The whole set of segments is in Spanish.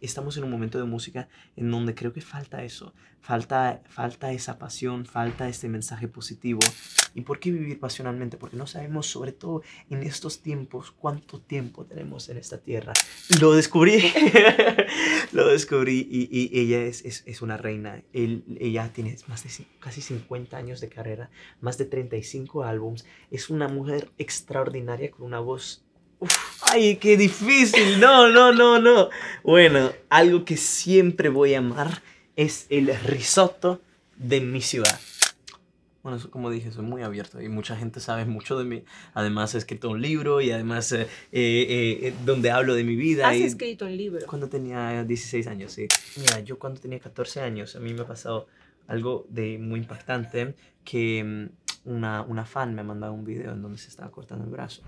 estamos en un momento de música en donde creo que falta eso, falta, falta esa pasión, falta este mensaje positivo. ¿Y por qué vivir pasionalmente? Porque no sabemos, sobre todo en estos tiempos, cuánto tiempo tenemos en esta tierra. Lo descubrí, lo descubrí y, ella es, es, es, una reina. ella tiene más de casi 50 años de carrera, más de 35 álbums. Es una mujer extraordinaria con una voz Uf, ay, qué difícil. No, no, no, no. Bueno, algo que siempre voy a amar es el risotto de mi ciudad. Bueno, como dije, soy muy abierto y mucha gente sabe mucho de mí. Además, he escrito un libro y además eh, eh, eh, donde hablo de mi vida. ¿Has escrito un libro? Cuando tenía 16 años, sí. Mira, yo cuando tenía 14 años, a mí me ha pasado algo de muy impactante que mm, una, una fan me ha mandado un video en donde se estaba cortando el brazo.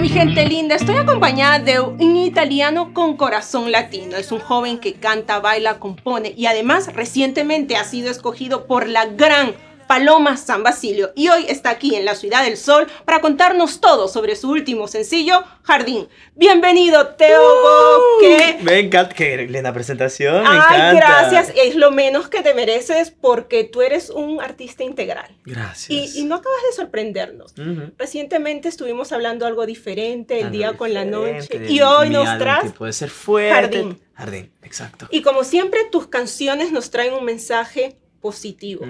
Hola mi gente linda, estoy acompañada de un italiano con corazón latino. Es un joven que canta, baila, compone y además recientemente ha sido escogido por la gran Paloma San Basilio y hoy está aquí en la Ciudad del Sol para contarnos todo sobre su último sencillo, Jardín. Bienvenido, Teo uh. Me encanta, que la presentación. Ay, gracias. Es lo menos que te mereces porque tú eres un artista integral. Gracias. Y, no acabas de sorprendernos. Recientemente estuvimos hablando algo diferente, el día con la noche. Y hoy nos traes. Puede ser fuerte. Jardín. Jardín, exacto. Y como siempre, tus canciones nos traen un mensaje positivo.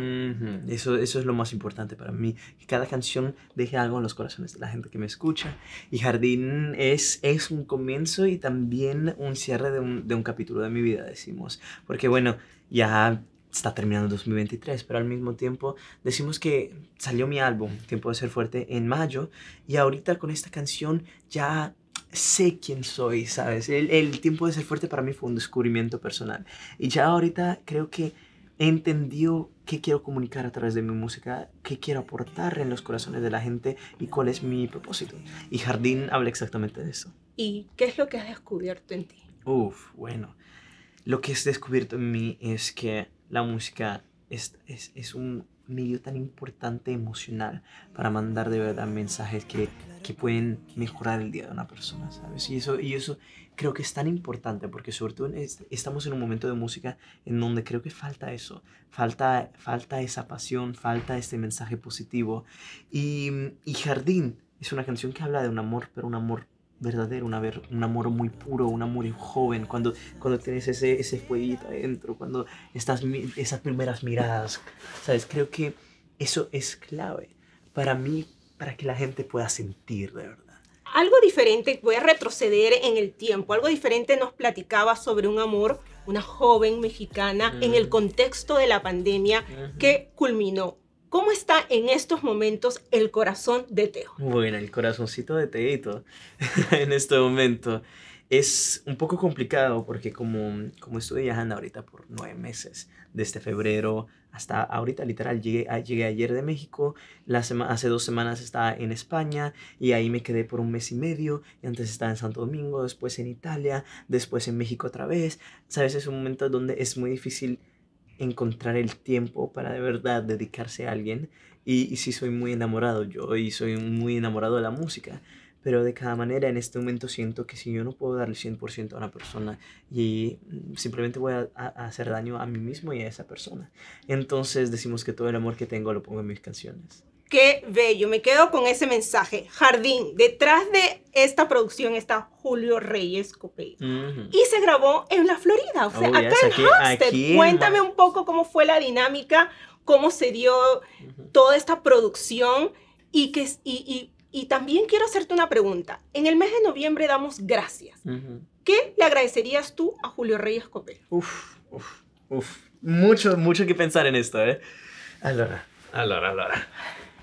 eso, eso es lo más importante para mí, que cada canción deje algo en los corazones de la gente que me escucha. Y Jardín es, es un comienzo y también un cierre de un, capítulo de mi vida, decimos. Porque bueno, ya está terminando 2023, pero al mismo tiempo decimos que salió mi álbum, Tiempo de Ser Fuerte, en mayo, y ahorita con esta canción ya sé quién soy, ¿sabes? El, el tiempo de ser fuerte para mí fue un descubrimiento personal. Y ya ahorita creo que entendió qué quiero comunicar a través de mi música, qué quiero aportar en los corazones de la gente y cuál es mi propósito. Y Jardín habla exactamente de eso. ¿Y qué es lo que has descubierto en ti? Uf, bueno. Lo que he descubierto en mí es que la música es un medio tan importante emocional para mandar de verdad mensajes que, pueden mejorar el día de una persona, ¿sabes? Y eso, y eso creo que es tan importante porque sobre todo estamos en un momento de música en donde creo que falta eso, falta, falta esa pasión, falta este mensaje positivo. Y, y Jardín es una canción que habla de un amor, pero un amor verdadero, un amor muy puro, un amor joven, cuando, cuando tienes ese, ese fueguito adentro, cuando estás, esas primeras miradas, ¿sabes? Creo que eso es clave para mí, para que la gente pueda sentir de verdad. Algo diferente, voy a retroceder en el tiempo, algo diferente nos platicaba sobre un amor, una joven mexicana, en el mm. contexto de la pandemia que culminó ¿Cómo está en estos momentos el corazón de Teo? Bueno, el corazoncito de Teito en este momento es un poco complicado porque como, como estuve viajando ahorita por nueve meses, desde febrero hasta ahorita, literal, llegué, ayer de México, hace dos semanas estaba en España y ahí me quedé por un mes y medio, y antes estaba en Santo Domingo, después en Italia, después en México otra vez, ¿sabes? Es un momento donde es muy difícil encontrar el tiempo para de verdad dedicarse a alguien. Y, si soy muy enamorado yo y soy muy enamorado de la música. Pero de cada manera, en este momento siento que si yo no puedo darle 100% a una persona y mm, simplemente voy a, hacer daño a mí mismo y a esa persona. Entonces decimos que todo el amor que tengo lo pongo en mis canciones. Qué bello, me quedo con ese mensaje. Jardín, detrás de esta producción está Julio Reyes Copel. Y se grabó en la Florida, o sea, acá en Hampstead. Cuéntame un poco cómo fue la dinámica, cómo se dio toda esta producción y que y, también quiero hacerte una pregunta. En el mes de noviembre damos gracias. ¿Qué le agradecerías tú a Julio Reyes Copel? Uf, uf, uf. Mucho, mucho que pensar en esto, ¿eh? Alora, alora, alora.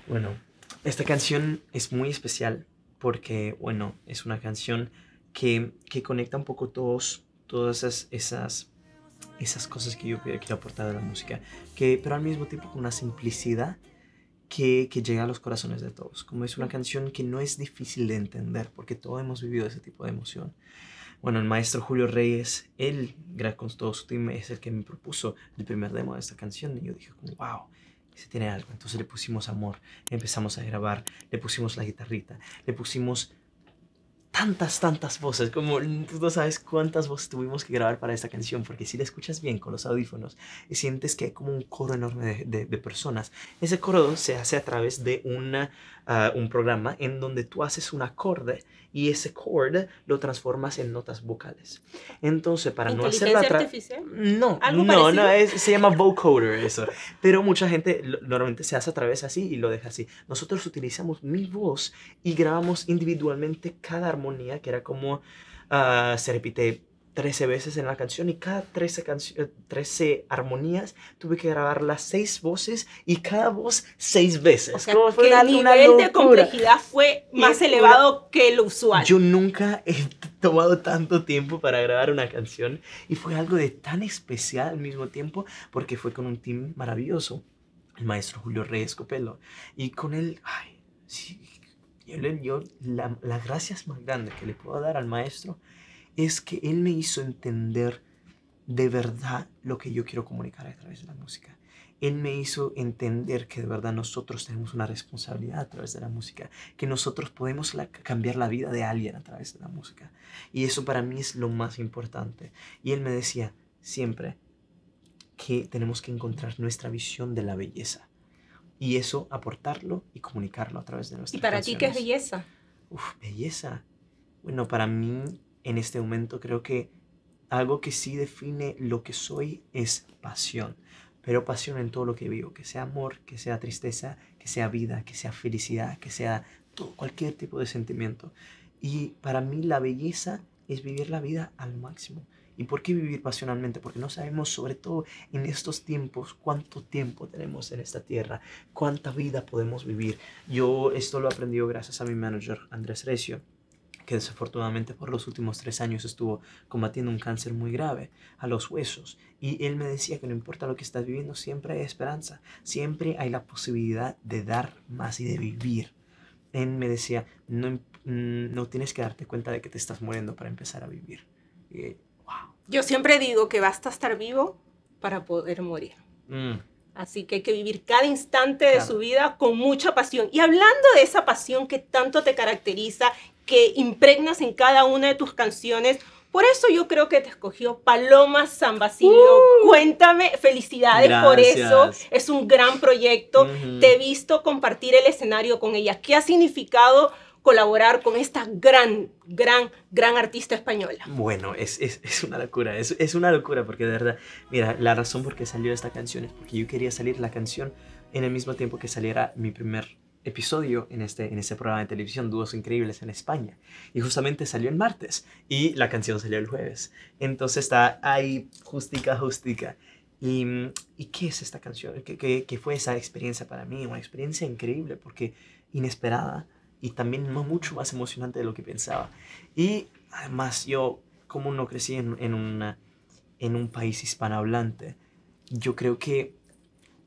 Bueno, esta canción es muy especial porque, bueno, es una canción que, que conecta un poco todos, todas esas, esas, cosas que yo quiero aportar a la música, que, pero al mismo tiempo con una simplicidad que, que, llega a los corazones de todos. Como es una canción que no es difícil de entender, porque todos hemos vivido ese tipo de emoción. Bueno, el maestro Julio Reyes, él, gracias con todo su team, es el que me propuso el primer demo de esta canción. Y yo dije, como, wow, si tiene algo. Entonces le pusimos amor, empezamos a grabar, le pusimos la guitarrita, le pusimos tantas, tantas voces, como tú no sabes cuántas voces tuvimos que grabar para esta canción, porque si la escuchas bien con los audífonos y sientes que hay como un coro enorme de personas, ese coro se hace a través de una un programa en donde tú haces un acorde y ese acorde lo transformas en notas vocales. Entonces, para no hacer la artificial? No, no, no, es, se llama vocoder eso. Pero mucha gente normalmente se hace a través así y lo deja así. Nosotros utilizamos mi voz y grabamos individualmente cada armonía que era como ah, se repite 13 veces en la canción y cada 13, canciones 13 armonías tuve que grabar las seis voces y cada voz seis veces. O sea, Como fue el nivel de complejidad fue más elevado que el usual. Yo nunca he tomado tanto tiempo para grabar una canción y fue algo de tan especial al mismo tiempo porque fue con un team maravilloso, el maestro Julio Reyes Copelo. Y con él, ay, sí, yo, las gracias más grandes que le puedo dar al maestro es que él me hizo entender de verdad lo que yo quiero comunicar a través de la música. Él me hizo entender que de verdad nosotros tenemos una responsabilidad a través de la música, que nosotros podemos cambiar la vida de alguien a través de la música. Y eso para mí es lo más importante. Y él me decía siempre que tenemos que encontrar nuestra visión de la belleza. Y eso aportarlo y comunicarlo a través de nuestras ¿Y para ti qué es belleza? Uf, belleza. Bueno, para mí en este momento. Creo que algo que sí define lo que soy es pasión, pero pasión en todo lo que vivo, que sea amor, que sea tristeza, que sea vida, que sea felicidad, que sea cualquier tipo de sentimiento. Y para mí la belleza es vivir la vida al máximo. ¿Y por qué vivir pasionalmente? Porque no sabemos, sobre todo en estos tiempos, cuánto tiempo tenemos en esta tierra, cuánta vida podemos vivir. Yo esto lo he aprendido gracias a mi manager, Andrés Recio que desafortunadamente por los últimos tres años estuvo combatiendo un cáncer muy grave a los huesos. Y él me decía que no importa lo que estás viviendo, siempre hay esperanza, siempre hay la posibilidad de dar más y de vivir. Él me decía, no, mm, tienes que darte cuenta de que te estás muriendo para empezar a vivir. Yo siempre digo que basta estar vivo para poder morir. Mm. Así que hay que vivir cada instante de su vida con mucha pasión. Y hablando de esa pasión que tanto te caracteriza que impregnas en cada una de tus canciones. Por eso yo creo que te escogió Paloma San Basilio. Uh. Cuéntame, felicidades por eso. Es un gran proyecto. Te he visto compartir el escenario con ella. ¿Qué ha significado colaborar con esta gran, gran, gran artista española? Bueno, es, una locura, es, es, una locura porque de verdad, mira, la razón por qué salió esta canción es porque yo quería salir la canción en el mismo tiempo que saliera mi primer episodio en este, en este programa de televisión, Dúos Increíbles en España. Y justamente salió el martes y la canción salió el jueves. Entonces está ahí, justica, justica. ¿Y, qué es esta canción? ¿Qué, ¿Qué, fue esa experiencia para mí? Una experiencia increíble porque inesperada y también mucho más emocionante de lo que pensaba. Y además yo, como no crecí en, en, una, en un país hispanohablante, yo creo que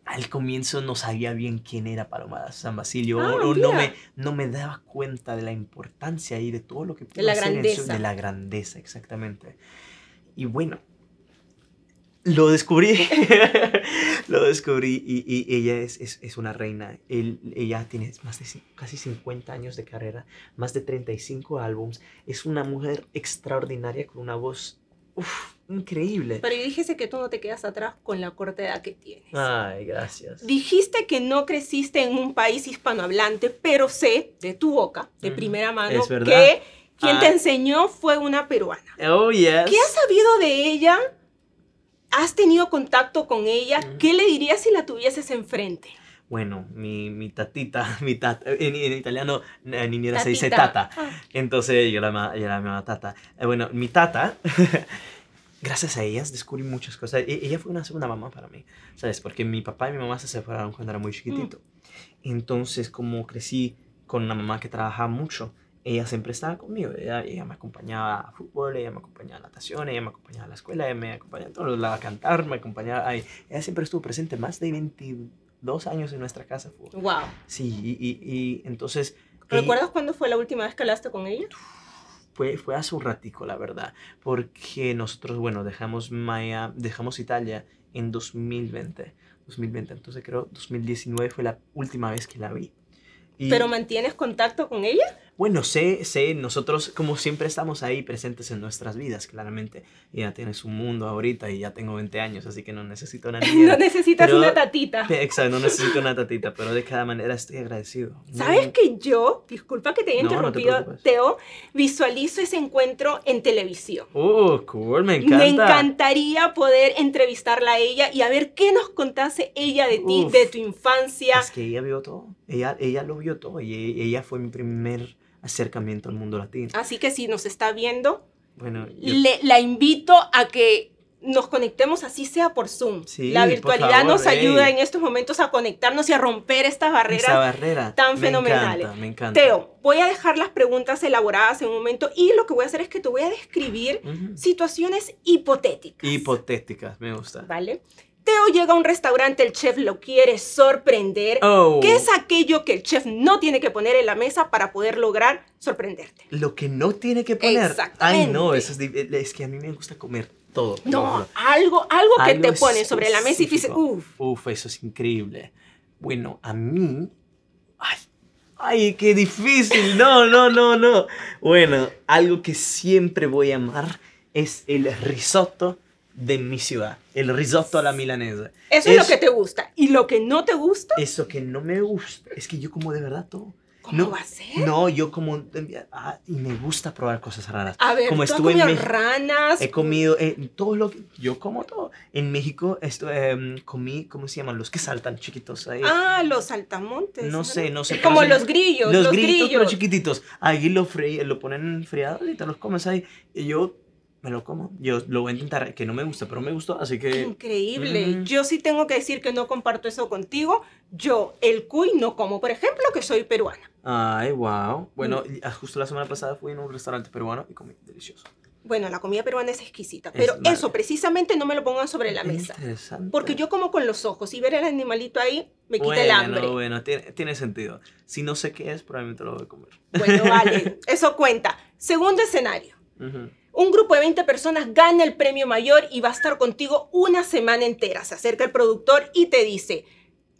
al comienzo no sabía bien quién era Paloma San Basilio, ah, no, me, no me daba cuenta de la importancia y de todo lo que de la grandeza. de la grandeza, exactamente. Y bueno, lo descubrí, lo descubrí y, ella es, es, una reina. ella tiene más de casi 50 años de carrera, más de 35 álbumes Es una mujer extraordinaria con una voz Increíble. Pero yo dijiste que tú no te quedas atrás con la corta edad que tienes. Ay, gracias. Dijiste que no creciste en un país hispanohablante, pero sé de tu boca, de primera mano, que quien te ah. enseñó fue una peruana. Oh, yes. ¿Qué has sabido de ella? ¿Has tenido contacto con ella? ¿Qué le dirías si la tuvieses enfrente? bueno, mi, mi, tatita, mi tata, en, italiano eh, niñera se dice tata, ah. entonces yo la, yo la llamaba tata. Eh, bueno, mi tata gracias a ellas descubrí muchas cosas. E-, ella fue una segunda mamá para mí, ¿sabes? Porque mi papá y mi mamá se separaron cuando era muy chiquitito. Mm. Entonces, como crecí con una mamá que trabajaba mucho, ella siempre estaba conmigo. Ella, me acompañaba a fútbol, ella me acompañaba a natación, ella me acompañaba a la escuela, ella me acompañaba a todos la a cantar, me acompañaba ahí. Ella siempre estuvo presente más de 22 años en nuestra casa. Fue. ¡Wow! Sí, y, entonces... ¿Recuerdas cuándo fue la última vez que hablaste con ella? fue, fue hace un ratico, la verdad, porque nosotros, bueno, dejamos Maya, dejamos Italia en 2020, 2020, entonces creo 2019 fue la última vez que la vi. ¿Pero mantienes contacto con ella? Bueno, sé, sé, nosotros como siempre estamos ahí presentes en nuestras vidas, claramente. Y Ya tienes un mundo ahorita y ya tengo 20 años, así que no necesito una no necesitas una tatita. Exacto, no necesito una tatita, pero de cada manera estoy agradecido. ¿Sabes que yo, disculpa que te haya interrumpido, Teo, visualizo ese encuentro en televisión? ¡Oh, cool! Me encanta. Me encantaría poder entrevistarla a ella y a ver qué nos contase ella de ti, de tu infancia. Es que ella vio todo. Ella, ella lo vio todo y ella fue mi primer acercamiento al mundo latino. Así que si nos está viendo, bueno, la invito a que nos conectemos así sea por Zoom. la virtualidad nos ayuda en estos momentos a conectarnos y a romper estas barreras barrera, tan fenomenales. Teo, voy a dejar las preguntas elaboradas en un momento y lo que voy a hacer es que te voy a describir situaciones hipotéticas. Hipotéticas, me gusta. Vale. Teo llega a un restaurante, el chef lo quiere sorprender. Oh. ¿Qué es aquello que el chef no tiene que poner en la mesa para poder lograr sorprenderte? Lo que no tiene que poner. Exactamente. Ay, no, eso es, eh, es que a mí me gusta comer todo. No, algo, algo que te pone sobre la mesa y dices, uff. Uf, eso es increíble. Bueno, a mí, ay, ay, qué difícil. No, no, no, no. Bueno, algo que siempre voy a amar es el risotto de mi ciudad, el risotto a la milanesa. Eso, es lo que te gusta. ¿Y lo que no te gusta? Eso que no me gusta. Es que yo como de verdad todo. ¿Cómo no, va a ser? No, yo como... Ah, y me gusta probar cosas raras. A ver, como estuve comido en ranas? He comido eh, todo lo que... Yo como todo. En México esto, em, comí, ¿cómo se llaman? Los que saltan chiquitos ahí. Ah, los saltamontes. No sé, no sé. Como los grillos. Los, grillos, pero chiquititos. Ahí lo, lo ponen enfriado y te los comes ahí. Y yo me lo como. Yo lo voy a intentar, que no me gusta, pero me gustó, así que... Increíble. Yo sí tengo que decir que no comparto eso contigo. Yo el cuy no como, por ejemplo, que soy peruana. Ay, wow. Mm. Bueno, ah, justo la semana pasada fui en un restaurante peruano y comí delicioso. Bueno, la comida peruana es exquisita, pero eso precisamente no me lo pongan sobre la mesa. Porque yo como con los ojos y ver el animalito ahí me quita el hambre. Bueno, tiene, sentido. Si no sé qué es, probablemente lo voy a comer. Bueno, vale, eso cuenta. Segundo escenario. Un grupo de 20 personas gana el premio mayor y va a estar contigo una semana entera. Se acerca el productor y te dice,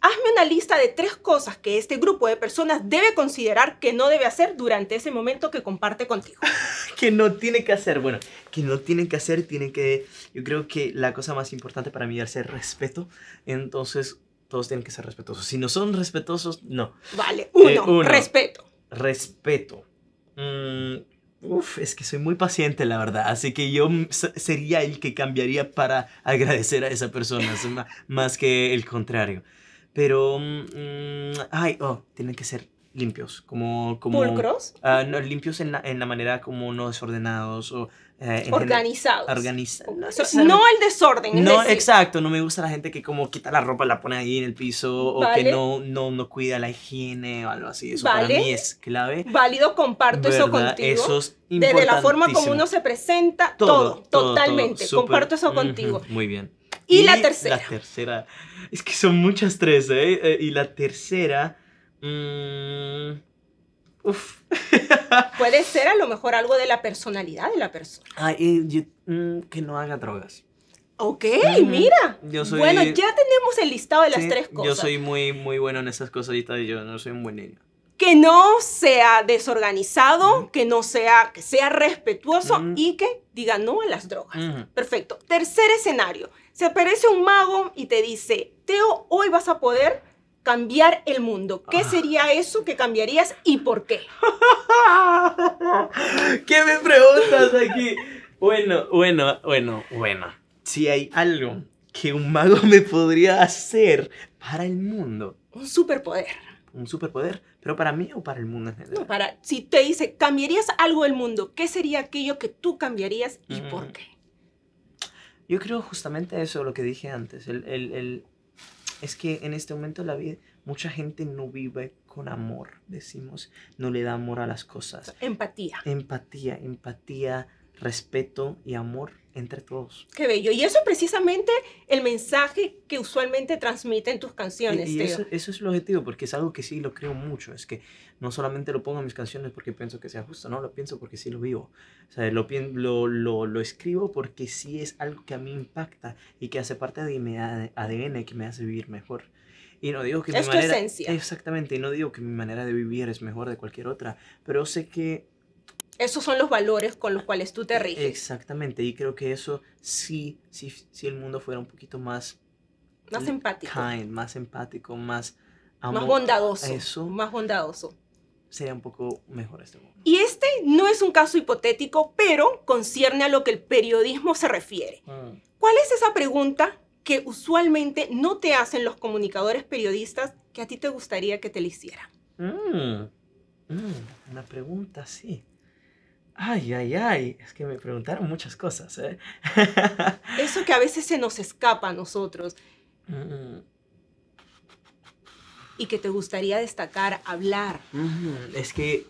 hazme una lista de tres cosas que este grupo de personas debe considerar que no debe hacer durante ese momento que comparte contigo. que no tiene que hacer, bueno, que no tiene que hacer, tiene que, yo creo que la cosa más importante para mí es el respeto, entonces todos tienen que ser respetuosos. Si no son respetuosos, no. Vale, uno, eh, respeto. Respeto. Mm, Uf, es que soy muy paciente, la verdad. Así que yo sería el que cambiaría para agradecer a esa persona, más que el contrario. Pero, mm, mm, ay, oh, tienen que ser limpios, como... como ¿Pulcros? Ah, no, limpios en la, en la manera como no desordenados o organizado, eh, organizados. no, el desorden. no, exacto. No me gusta la gente que como quita la ropa, la pone ahí en el piso o que no, no, no cuida la higiene o algo así. Eso para mí es clave. Válido, comparto eso contigo. Desde la forma como uno se presenta, todo, totalmente. comparto eso contigo. muy bien. Y, la tercera. La tercera. Es que son muchas tres, ¿eh? Eh, y la tercera... Mmm, Puede ser a lo mejor algo de la personalidad de la persona. Ah, y mm, que no haga drogas. Ok, mira. bueno, ya tenemos el listado de las tres cosas. Yo soy muy, muy bueno en esas cositas y yo no soy un buen niño. Que no sea desorganizado, que no sea, que sea respetuoso y que diga no a las drogas. Perfecto. Tercer escenario. Se aparece un mago y te dice, Teo, hoy vas a poder cambiar el mundo. ¿Qué ah. sería eso que cambiarías y por qué? ¿Qué me preguntas aquí? Bueno, bueno, bueno, bueno. Si hay algo que un mago me podría hacer para el mundo. Un superpoder. Un superpoder, pero para mí o para el mundo en general. No, para, si te dice, cambiarías algo del mundo, ¿qué sería aquello que tú cambiarías y por mm. qué? Yo creo justamente eso, lo que dije antes, el, el, el es que en este momento de la vida mucha gente no vive con amor, decimos, no le da amor a las cosas. Empatía. Empatía, empatía, respeto y amor entre todos. Qué bello. Y eso es precisamente el mensaje que usualmente transmiten tus canciones. Y, eso, es el objetivo, porque es algo que sí lo creo mucho. Es que no solamente lo pongo en mis canciones porque pienso que sea justo, no, lo pienso porque sí lo vivo. O sea, lo, lo, lo, escribo porque sí es algo que a mí impacta y que hace parte de mi ADN que me hace vivir mejor. Y no digo que es tu esencia. Exactamente, y no digo que mi manera de vivir es mejor de cualquier otra, pero sé que esos son los valores con los cuales tú te e-, riges. Exactamente, y creo que eso sí, si sí, el mundo fuera un poquito más... Más empático. más empático, más... más bondadoso. Eso, más bondadoso. Sería un poco mejor este mundo. Y este no es un caso hipotético, pero concierne a lo que el periodismo se refiere. Mm. ¿Cuál es esa pregunta que usualmente no te hacen los comunicadores periodistas que a ti te gustaría que te la hicieran? Mm. Mm, una pregunta sí. Ay, ay, ay, es que me preguntaron muchas cosas, ¿eh? Eso que a veces se nos escapa a nosotros. Mm. Y que te gustaría destacar, hablar. Mm, es que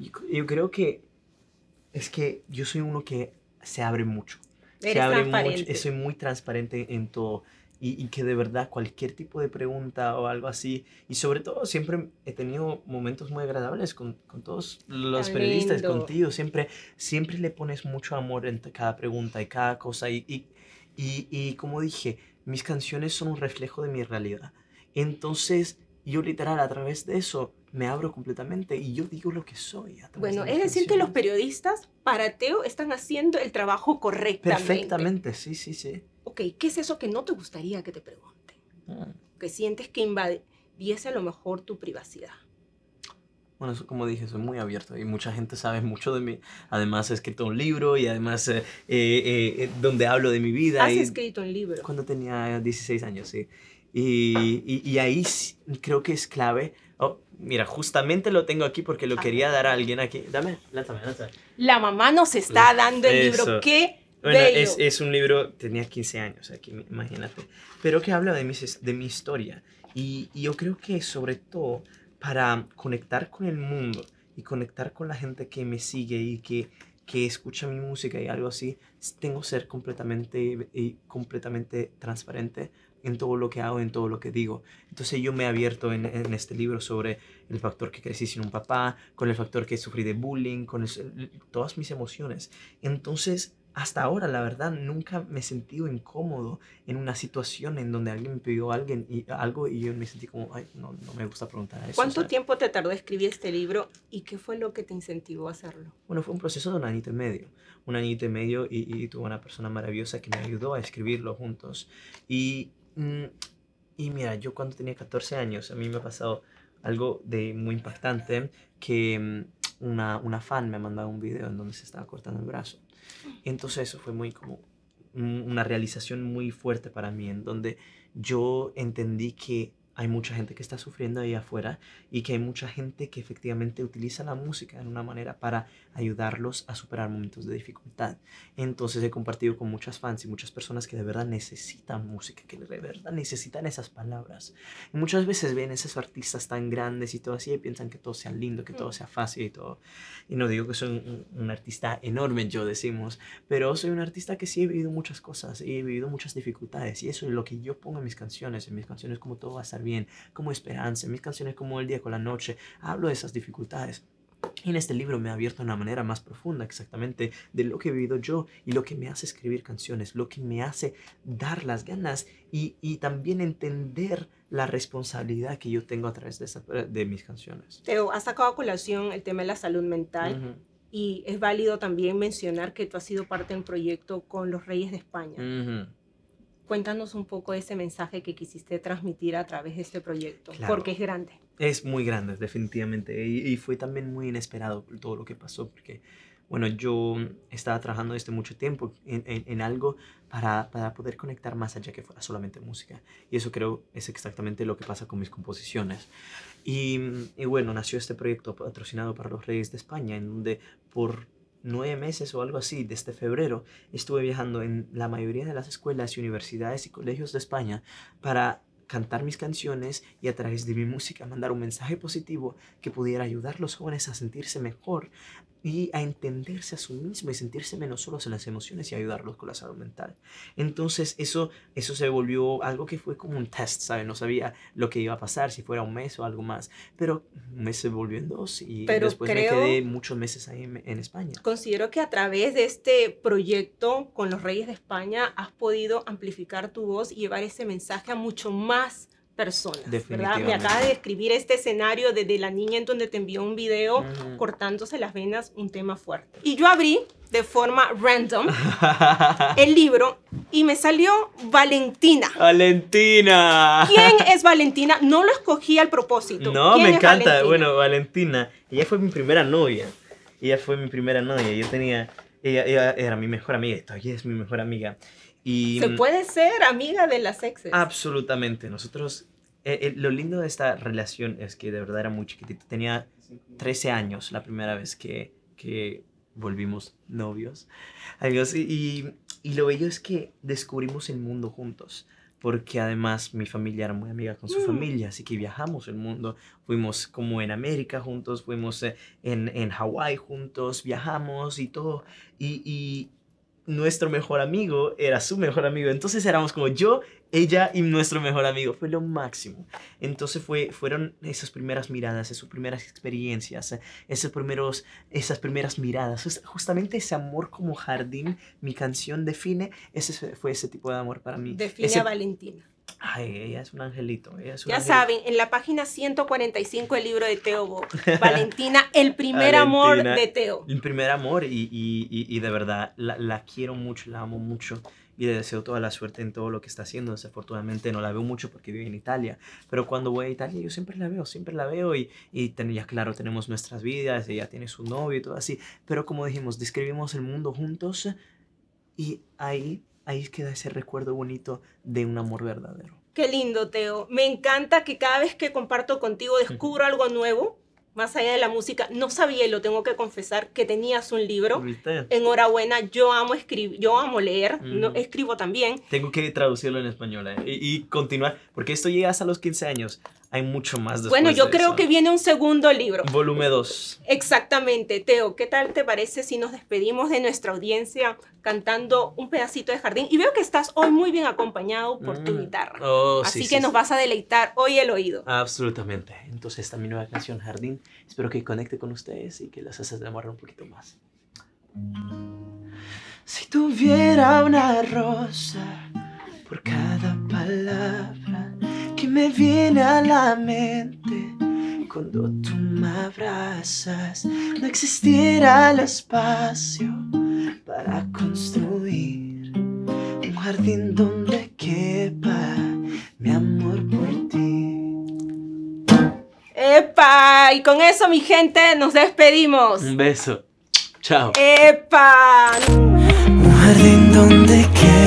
yo, creo que es que yo soy uno que se abre mucho. Eres se abre mucho, soy muy transparente en todo y, que de verdad cualquier tipo de pregunta o algo así, y sobre todo siempre he tenido momentos muy agradables con, todos los periodistas, contigo, siempre, siempre le pones mucho amor en cada pregunta y cada cosa, y, y, como dije, mis canciones son un reflejo de mi realidad. Entonces, yo literal a través de eso me abro completamente y yo digo lo que soy. bueno, es decir, que los periodistas para Teo están haciendo el trabajo correctamente. Perfectamente, sí, sí, sí ok, ¿qué es eso que no te gustaría que te pregunten? ¿Qué ah. Que sientes que invadiese a lo mejor tu privacidad. Bueno, como dije, soy muy abierto y mucha gente sabe mucho de mí. Además he escrito un libro y además eh, eh, eh, donde hablo de mi vida. ¿Has escrito un libro? Cuando tenía 16 años, sí. Y, y, ahí creo que es clave. Oh, mira, justamente lo tengo aquí porque lo quería dar a alguien aquí. Dame, lánzame, lánzame. La mamá nos está dando el libro. ¿Qué? Bueno, es, un libro, tenía 15 años imagínate, pero que habla de, mis, de mi historia. Y, yo creo que sobre todo para conectar con el mundo y conectar con la gente que me sigue y que, escucha mi música y algo así, tengo que ser completamente, y eh, completamente transparente en todo lo que hago, en todo lo que digo. Entonces yo me he abierto en, este libro sobre el factor que crecí sin un papá, con el factor que sufrí de bullying, con todas mis emociones. Entonces hasta ahora, la verdad, nunca me he sentido incómodo en una situación en donde alguien me pidió algo y yo me sentí como, ay, no, me gusta preguntar eso. ¿Cuánto tiempo te tardó escribir este libro y qué fue lo que te incentivó a hacerlo? Bueno, fue un proceso de un año y medio. Un año y medio y, y tuve una persona maravillosa que me ayudó a escribirlo juntos. Y, mm, y mira, yo cuando tenía 14 años, a mí me ha pasado algo de muy impactante que mm, una, una fan me ha mandado un video en donde se estaba cortando el brazo entonces eso fue muy como una realización muy fuerte para mí, en donde yo entendí que hay mucha gente que está sufriendo ahí afuera y que hay mucha gente que efectivamente utiliza la música en una manera para ayudarlos a superar momentos de dificultad. Entonces he compartido con muchas fans y muchas personas que de verdad necesitan música, que de verdad necesitan esas palabras. muchas veces ven esos artistas tan grandes y todo así y piensan que todo sea lindo, que todo mm. sea fácil y todo. Y no digo que soy un, artista enorme, yo decimos, pero soy un artista que sí he vivido muchas cosas y he vivido muchas dificultades y eso es lo que yo pongo en mis canciones. En mis canciones como todo va a estar bien, como Esperanza, mis canciones como El Día con la Noche, hablo de esas dificultades. Y en este libro me ha abierto una manera más profunda exactamente de lo que he vivido yo y lo que me hace escribir canciones, lo que me hace dar las ganas y, también entender la responsabilidad que yo tengo a través de, de mis canciones. Teo, has sacado a colación el tema de la salud mental y es válido también mencionar que tú has sido parte de proyecto con los Reyes de España. Cuéntanos un poco ese mensaje que quisiste transmitir a través de este proyecto, porque es grande. Es muy grande, definitivamente. Y, fue también muy inesperado todo lo que pasó, porque, bueno, yo estaba trabajando desde mucho tiempo en, algo para, para, poder conectar más allá que fuera solamente música. Y eso creo es exactamente lo que pasa con mis composiciones. Y, y bueno, nació este proyecto patrocinado para los Reyes de España, en donde por nueve meses o algo así, desde este febrero, estuve viajando en la mayoría de las escuelas y universidades y colegios de España para cantar mis canciones y a través de mi música mandar un mensaje positivo que pudiera ayudar a los jóvenes a sentirse mejor y a entenderse a sí mismo y sentirse menos solos en las emociones y ayudarlos con la salud mental. Entonces eso, eso se volvió algo que fue como un test, ¿sabes? No sabía lo que iba a pasar, si fuera un mes o algo más, pero un mes se volvió en dos y después me quedé muchos meses ahí en, España. Considero que a través de este proyecto con los Reyes de España has podido amplificar tu voz y llevar ese mensaje a mucho más personas. ¿verdad? Me acaba de describir este escenario de, la niña en donde te envió un video cortándose las venas, un tema fuerte. Y yo abrí de forma random el libro y me salió Valentina. Valentina. ¿Quién es Valentina? No lo escogí al propósito. No, me encanta. Bueno, Valentina, ella fue mi primera novia. Ella fue mi primera novia. Yo tenía... Ella, era mi mejor amiga. Todavía es mi mejor amiga. Se mm, puede ser amiga de las exes. Absolutamente. Nosotros, eh, eh, lo lindo de esta relación es que de verdad era muy chiquitito. Tenía 13 años la primera vez que, que volvimos novios. Amigos, y, y, lo bello es que descubrimos el mundo juntos. Porque además mi familia era muy amiga con su mm. familia, así que viajamos el mundo. Fuimos como en América juntos, fuimos eh, en, en Hawái juntos, viajamos y todo. y nuestro mejor amigo era su mejor amigo. Entonces éramos como yo, ella y nuestro mejor amigo. Fue lo máximo. Entonces fue, fueron esas primeras miradas, esas primeras experiencias, esos primeros, esas primeras miradas. Justamente ese amor como jardín, mi canción define, ese fue ese tipo de amor para mí. Define a Valentina. Ay, ella es un angelito. ya saben, en la página 145 del libro de Teobo, Valentina, el primer amor de Teo. El primer amor, y, y, y, de verdad, la, la, quiero mucho, la amo mucho. Y le deseo toda la suerte en todo lo que está haciendo. Desafortunadamente no la veo mucho porque vive en Italia. Pero cuando voy a Italia yo siempre la veo, siempre la veo. Y, y ya claro, tenemos nuestras vidas, ella tiene su novio y todo así. Pero como dijimos, describimos el mundo juntos. Y ahí ahí queda ese recuerdo bonito de un amor verdadero. Qué lindo, Teo. Me encanta que cada vez que comparto contigo descubro algo nuevo, más allá de la música. No sabía, lo tengo que confesar, que tenías un libro. Enhorabuena, yo amo escribir, yo amo leer, no, mm. escribo también. Tengo que traducirlo en español ¿eh? y, continuar, porque esto llega hasta los 15 años hay mucho más después Bueno, yo creo que viene un segundo libro. Volumen 2. Exactamente. Teo, ¿qué tal te parece si nos despedimos de nuestra audiencia cantando un pedacito de jardín? Y veo que estás hoy muy bien acompañado por tu mm. guitarra. Oh, Así que nos vas a deleitar hoy el oído. Absolutamente. Entonces, esta mi nueva canción, Jardín, espero que conecte con ustedes y que las haces demorar un poquito más. Si tuviera una rosa por cada palabra me viene a la mente cuando tú me abrazas. No existiera el espacio para construir un jardín donde quepa mi amor por ti. ¡Epa! Y con eso, mi gente, nos despedimos. Un beso. Chao. ¡Epa! Un jardín donde quepa.